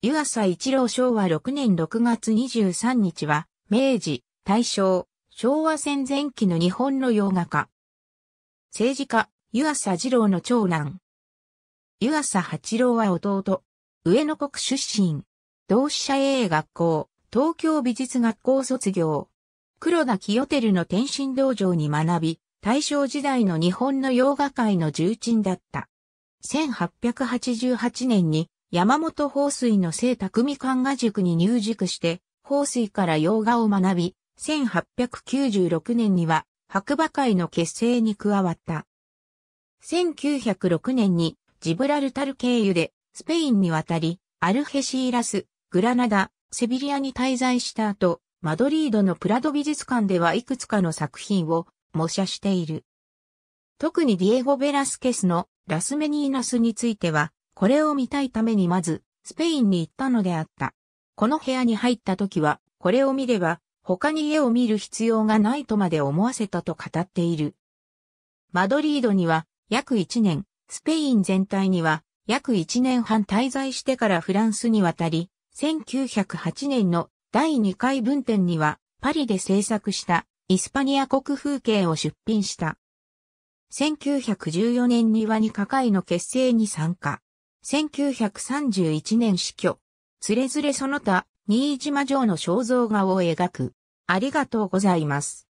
湯浅一郎昭和6年6月23日は、明治、大正、昭和戦前期の日本の洋画家。政治家、湯浅二郎の長男。湯浅八郎は弟。上野国出身。同志社英学校、東京美術学校卒業。黒田清照の天津道場に学び、大正時代の日本の洋画界の重鎮だった。1888年に山本放水の聖匠漢画塾に入塾して、放水から洋画を学び、1896年には白馬会の結成に加わった。1906年にジブラルタル経由でスペインに渡り、アルヘシーラス、グラナダ、セビリアに滞在した後、マドリードのプラド美術館ではいくつかの作品を模写している。特にディエゴ・ベラスケスのラスメニーナスについては、これを見たいためにまず、スペインに行ったのであった。この部屋に入った時は、これを見れば、他に家を見る必要がないとまで思わせたと語っている。マドリードには、約1年、スペイン全体には、約1年半滞在してからフランスに渡り、1908年の第2回分店には、パリで制作したイスパニア国風景を出品した。1914年には2会の結成に参加。1931年死去。つれずれその他、新島城の肖像画を描く。ありがとうございます。